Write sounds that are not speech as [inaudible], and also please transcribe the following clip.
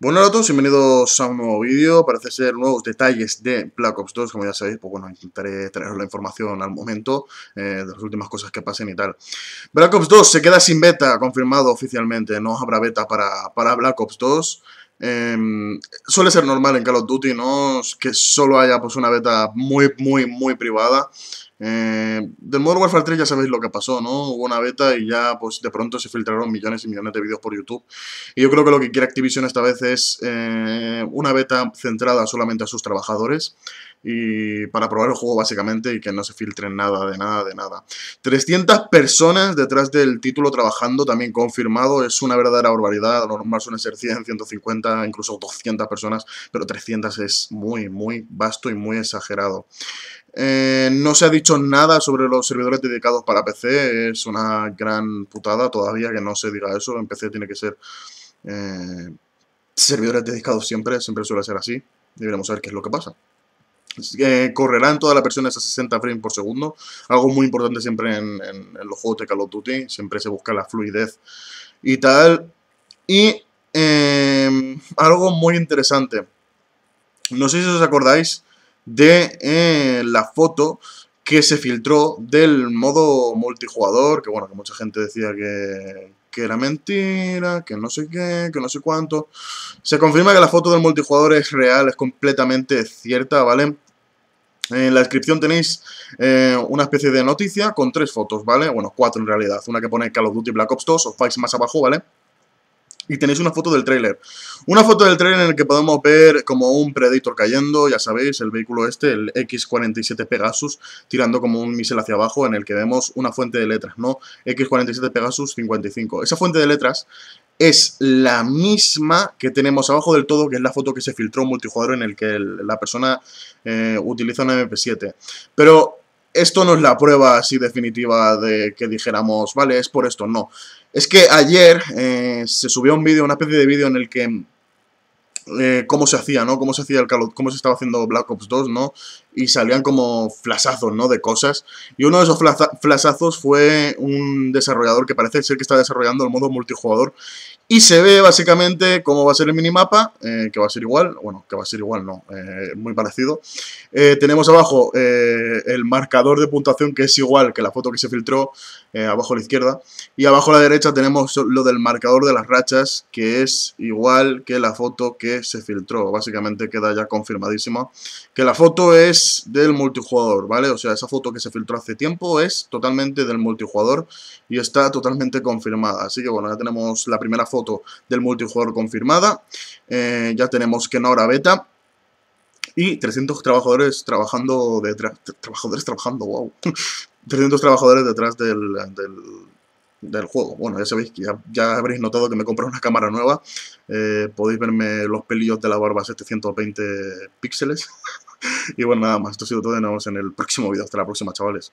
Bueno a todos, bienvenidos a un nuevo vídeo, parece ser nuevos detalles de Black Ops 2, como ya sabéis, pues bueno, intentaré traeros la información al momento eh, de las últimas cosas que pasen y tal. Black Ops 2 se queda sin beta, confirmado oficialmente, no habrá beta para, Black Ops 2. Em, suele ser normal en Call of Duty, ¿no? Que solo haya pues una beta muy, muy, muy privada. Eh, del Modern Warfare 3 ya sabéis lo que pasó, ¿no? Hubo una beta y ya pues de pronto se filtraron millones y millones de vídeos por YouTube. Y yo creo que lo que quiere Activision esta vez es eh, una beta centrada solamente a sus trabajadores y para probar el juego básicamente y que no se filtre nada, de nada, de nada. 300 personas detrás del título trabajando, también confirmado, es una verdadera barbaridad, lo normal suelen ser 100, 150, incluso 200 personas, pero 300 es muy, muy vasto y muy exagerado. Eh, no se ha dicho nada sobre los servidores dedicados para PC, es una gran putada todavía que no se diga eso, en PC tiene que ser eh, servidores dedicados siempre, siempre suele ser así, Deberíamos saber qué es lo que pasa. correrán todas las personas a 60 frames por segundo, algo muy importante siempre en, en los juegos de Call of Duty, siempre se busca la fluidez y tal. Y eh, algo muy interesante, no sé si os acordáis de eh, la foto que se filtró del modo multijugador, que bueno, que mucha gente decía que, era mentira, que no sé qué, que no sé cuánto. Se confirma que la foto del multijugador es real, es completamente cierta, ¿vale? En la descripción tenéis eh, una especie de noticia con tres fotos, ¿vale? Bueno, cuatro en realidad. Una que pone Call of Duty Black Ops 2, os vais más abajo, ¿vale? Y tenéis una foto del trailer. Una foto del trailer en el que podemos ver como un Predator cayendo, ya sabéis, el vehículo este, el X-47 Pegasus, tirando como un misil hacia abajo, en el que vemos una fuente de letras, ¿no? X-47 Pegasus 55. Esa fuente de letras es la misma que tenemos abajo del todo, que es la foto que se filtró multijugador en el que la persona eh, utiliza una MP7. Pero esto no es la prueba así definitiva de que dijéramos, vale, es por esto, no. Es que ayer eh, se subió un vídeo, una especie de vídeo en el que eh, cómo se hacía, ¿no? Cómo se hacía el cómo se estaba haciendo Black Ops 2, ¿no? y salían como flasazos, ¿no? De cosas. Y uno de esos flasazos fue un desarrollador que parece ser que está desarrollando el modo multijugador. Y se ve básicamente cómo va a ser el minimapa, eh, que va a ser igual, bueno, que va a ser igual, no, eh, muy parecido. Eh, tenemos abajo el marcador de puntuación que es igual que la foto que se filtró, abajo a la izquierda. Y abajo a la derecha tenemos lo del marcador de las rachas, que es igual que la foto que se filtró. Básicamente queda ya confirmadísimo que la foto es del multijugador, ¿vale? O sea, esa foto que se filtró hace tiempo es totalmente del multijugador y está totalmente confirmada. Así que bueno, ya tenemos la primera foto del multijugador confirmada. Eh, ya tenemos que Kenora Beta. Y 300 trabajadores trabajando detrás... trabajadores trabajando, wow. 300 [laughs] trabajadores detrás del, del juego. Bueno, ya sabéis que ya, habréis notado que me compré una cámara nueva. Eh, podéis verme los pelillos de la barba 720 píxeles. [laughs] [laughs] y bueno, nada más, esto ha sido todo nos vemos en el próximo video. Hasta la próxima, chavales.